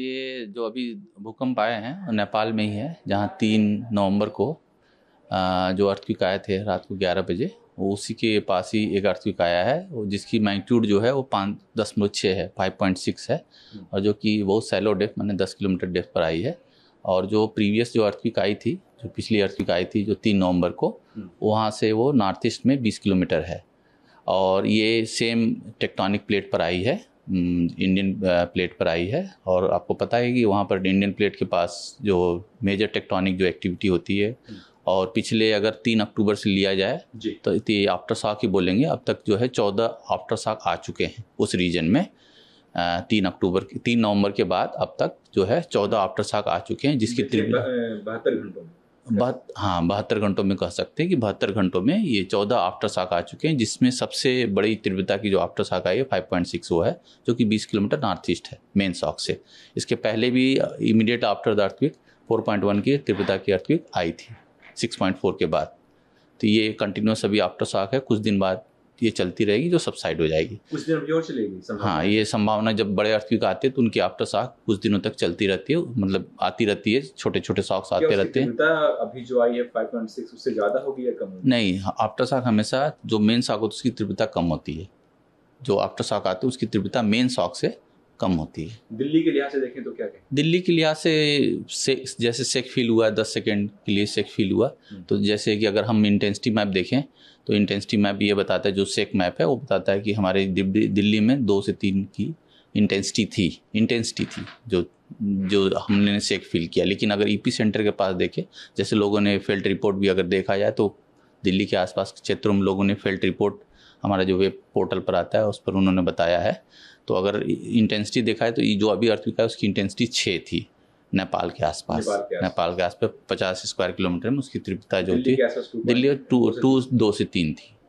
ये जो अभी भूकंप आए हैं नेपाल में ही है जहाँ तीन नवंबर को जो अर्थक्विक आए थे रात को ग्यारह बजे उसी के पास ही एक अर्थक्विक आया है जिसकी मैग्नीट्यूड जो है वो पाँच दशमलव छः है फाइव पॉइंट सिक्स है हम्म। और जो कि बहुत सैलो डेफ मैंने दस किलोमीटर डेफ पर आई है और जो प्रीवियस जो अर्थक्विक आई थी जो पिछली अर्थक्विक आई थी जो तीन नवंबर को हम्म। वहाँ से वो नॉर्थ ईस्ट में बीस किलोमीटर है और ये सेम टेक्टोनिक प्लेट पर आई है इंडियन हम्म, प्लेट पर आई है और आपको पता है कि वहाँ पर इंडियन प्लेट के पास जो मेजर टेक्टोनिक जो एक्टिविटी होती है हम्म। और पिछले अगर तीन अक्टूबर से लिया जाए तो आफ्टर शाक ही बोलेंगे अब तक जो है चौदह आफ्टर शाक आ चुके हैं उस रीजन में तीन अक्टूबर तीन नवंबर के बाद अब तक जो है चौदह आफ्टर शाक आ चुके हैं जिसकी बहत्तर घंटों में बह हाँ बहत्तर घंटों में कह सकते हैं कि बहत्तर घंटों में ये चौदह आफ्टर शाक आ चुके हैं जिसमें सबसे बड़ी तीव्रता की जो आफ्टर शाक आई है फाइव पॉइंट सिक्स वो है जो कि बीस किलोमीटर नॉर्थ ईस्ट है मेन शॉक से इसके पहले भी immediate after the earthquake four point one की तीव्रता की अर्थविक आई थी सिक्स पॉइंट फोर के बाद तो ये कंटिन्यूस अभी आफ्टर शाक है कुछ दिन बाद ये चलती रहेगी जो सबसाइड हो जाएगी कुछ दिन और चलेगी हाँ ये संभावना जब बड़े अर्थ अर्थक्विक आते हैं तो उनकी आफ्टर शॉक कुछ दिनों तक चलती रहती है मतलब आती रहती है छोटे छोटे शॉक्स आते रहते हैं अभी जो आई है 5.6 उससे ज़्यादा होगी या कम होगी नहीं आफ्टर हाँ, शॉक हमेशा जो मेन शॉक होती है उसकी तीव्रता कम होती है जो आफ्टर शॉक आते हैं उसकी तीव्रता मेन शॉक से कम होती है दिल्ली के लिहाज से देखें तो क्या कहें दिल्ली के लिहाज से से जैसे सेक फील हुआ है दस सेकेंड के लिए सेक फील हुआ हम्म। तो जैसे कि अगर हम इंटेंसिटी मैप देखें तो इंटेंसिटी मैप ये बताता है जो सेक मैप है वो बताता है कि हमारे दिल्ली में दो से तीन की इंटेंसिटी थी इंटेंसिटी थी जो जो हमने सेक फील किया लेकिन अगर ईपी e सेंटर के पास देखें जैसे लोगों ने फेल्ट रिपोर्ट भी अगर देखा जाए तो दिल्ली के आसपास के क्षेत्रों में लोगों ने फेल्ट रिपोर्ट हमारा जो वेब पोर्टल पर आता है उस पर उन्होंने बताया है तो अगर इंटेंसिटी देखा है तो ये जो अभी अर्थविक है उसकी इंटेंसिटी छः थी नेपाल के आसपास नेपाल के आसपास पचास स्क्वायर किलोमीटर में उसकी तीव्रता जो थी दिल्ली टू टू दो से तीन थी